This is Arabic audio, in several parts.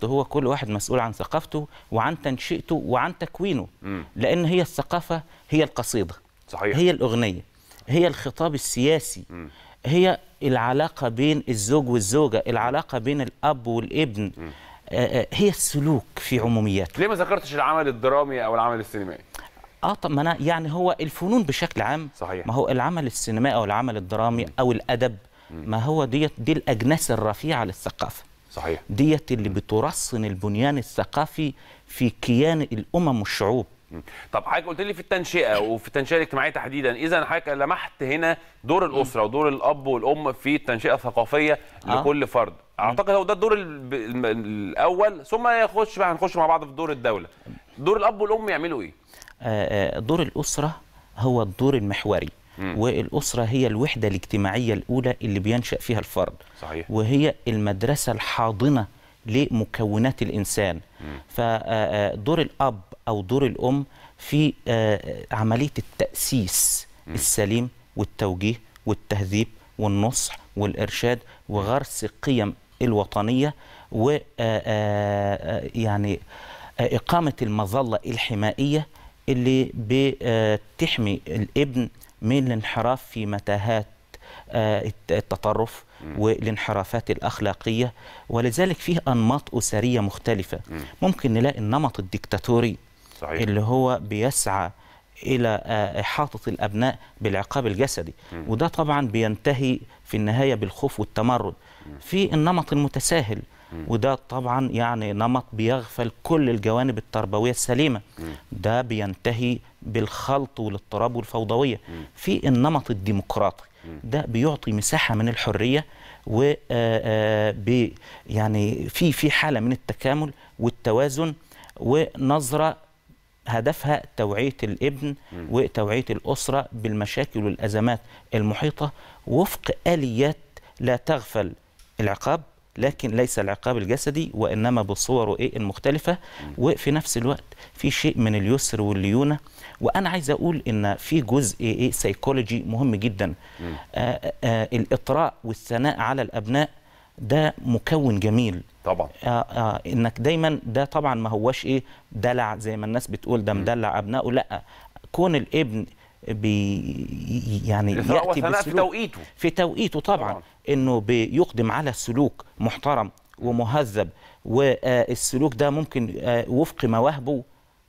بالظبط هو كل واحد مسؤول عن ثقافته وعن تنشئته وعن تكوينه م. لان هي الثقافه هي القصيده صحيح هي الاغنيه هي الخطاب السياسي م. هي العلاقه بين الزوج والزوجه العلاقه بين الاب والابن م. آه، آه، هي السلوك في عمومياته ليه ما ذكرتش العمل الدرامي او العمل السينمائي اه طب ما انا يعني هو الفنون بشكل عام صحيح. ما هو العمل السينمائي او العمل الدرامي م. او الادب ما هو ديت دي الاجناس الرفيعه للثقافه صحيح ديت اللي بترصن البنيان الثقافي في كيان الامم والشعوب طب حضرتك قلت لي في التنشئه وفي التنشئه الاجتماعيه تحديدا اذا حضرتك لمحت هنا دور الاسره ودور الاب والام في التنشئه الثقافيه آه. لكل فرد اعتقد هو ده الدور الاول ثم يخش بقى هنخش مع بعض في دور الدوله دور الاب والام يعملوا ايه آه، آه، دور الاسره هو الدور المحوري والاسره هي الوحده الاجتماعيه الاولى اللي بينشا فيها الفرد صحيح. وهي المدرسه الحاضنه لمكونات الانسان فدور آه، آه، الاب او دور الام في آه، عمليه التاسيس السليم والتوجيه والتهذيب والنصح والارشاد وغرس القيم الوطنيه و يعني اقامه المظله الحمائيه اللي بتحمي الابن من الانحراف في متاهات آه، التطرف والانحرافات الأخلاقية ولذلك فيه أنماط أسرية مختلفة ممكن نلاقي النمط الدكتاتوري صحيح. اللي هو بيسعى إلى آه، إحاطة الأبناء بالعقاب الجسدي وده طبعا بينتهي في النهاية بالخوف والتمرد في النمط المتساهل وده طبعا يعني نمط بيغفل كل الجوانب التربويه السليمه ده بينتهي بالخلط والاضطراب والفوضويه في النمط الديمقراطي ده بيعطي مساحه من الحريه و آه، آه، يعني في في حاله من التكامل والتوازن ونظره هدفها توعيه الابن وتوعيه الاسره بالمشاكل والازمات المحيطه وفق اليات لا تغفل العقاب لكن ليس العقاب الجسدي وإنما بصوره إيه المختلفة وفي نفس الوقت في شيء من اليسر والليونة وأنا عايز أقول إن في جزء إيه سيكولوجي إيه؟ مهم جدا آآ آآ آه، آه، آه، الإطراء والثناء على الأبناء ده مكون جميل طبعا آآ آآ انك دايما ده طبعا ما هواش ايه دلع زي ما الناس بتقول ده مدلع ابنائه لا كون الابن بي يعني ياتي في توقيته في توقيته طبعا آه. انه بيقدم على سلوك محترم ومهذب والسلوك ده ممكن آه، وفق مواهبه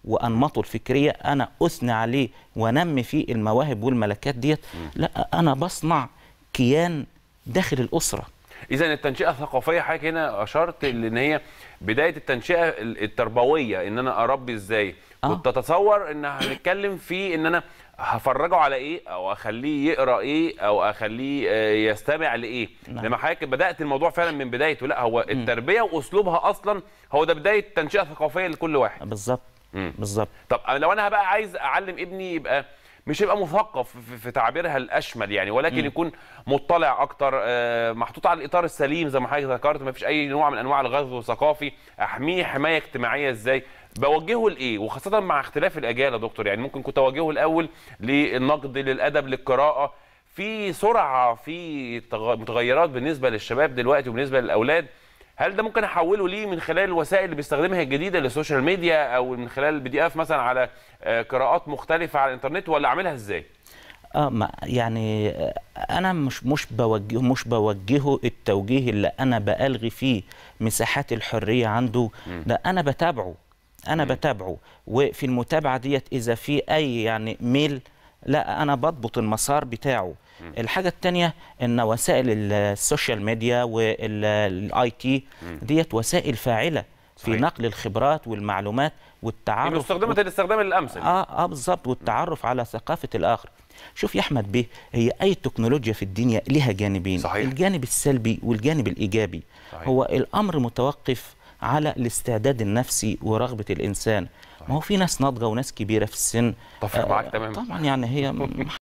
وانماطه الفكريه انا اثني عليه وانمي فيه المواهب والملكات ديت لا انا بصنع كيان داخل الاسره اذا التنشئه الثقافيه حضرتك هنا اشرت لان هي بدايه التنشئه التربويه ان انا اربي ازاي آه. كنت اتصور ان هنتكلم في ان انا هفرجه على ايه او اخليه يقرا ايه او اخليه آه، يستمع لايه نعم. لما حضرتك بدات الموضوع فعلا من بدايته لا هو التربيه واسلوبها اصلا هو ده بدايه تنشئه ثقافيه لكل واحد بالظبط بالظبط طب لو انا بقى عايز اعلم ابني يبقى مش يبقى مثقف في تعبيرها الاشمل يعني ولكن م. يكون مطلع اكتر آه، محطوط على الاطار السليم زي ما حضرتك ذكرت ما فيش اي نوع من انواع الغزو الثقافي احميه حمايه اجتماعيه ازاي بوجهه لايه وخاصه مع اختلاف الاجيال يا دكتور يعني ممكن كنت اوجهه الاول للنقد للادب للقراءه في سرعه في متغيرات بالنسبه للشباب دلوقتي وبالنسبه للاولاد هل ده ممكن احوله ليه من خلال الوسائل اللي بيستخدمها الجديده للسوشيال ميديا او من خلال البي دي اف مثلا على آه، قراءات مختلفه على الانترنت ولا اعملها ازاي؟ اه ما يعني آه، انا مش مش بوجه مش بوجهه التوجيه اللي انا بالغي فيه مساحات الحريه عنده ده انا بتابعه انا بتابعه وفي المتابعه ديت اذا في اي يعني ميل لا انا بضبط المسار بتاعه الحاجه الثانيه ان وسائل السوشيال ميديا والاي تي ديت وسائل فاعله في صحيح. نقل الخبرات والمعلومات والتعرف استخدمت و... الاستخدام الامثل اه اه بالظبط والتعرف على ثقافه الاخر شوف يا احمد بيه هي اي تكنولوجيا في الدنيا لها جانبين صحيح. الجانب السلبي والجانب الايجابي صحيح. هو الامر متوقف على الاستعداد النفسي ورغبه الانسان ما هو في ناس ناضجه وناس كبيره في السن طبعا, آه طبعا يعني هي